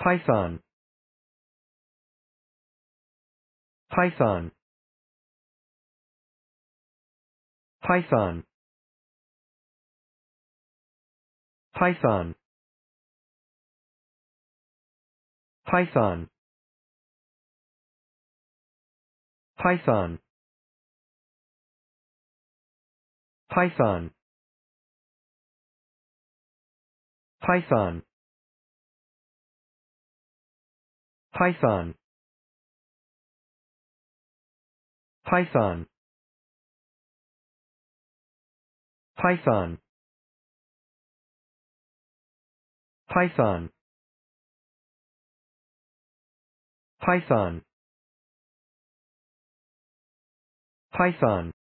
Python Python Python Python Python Python Python Python Python Python Python Python Python Python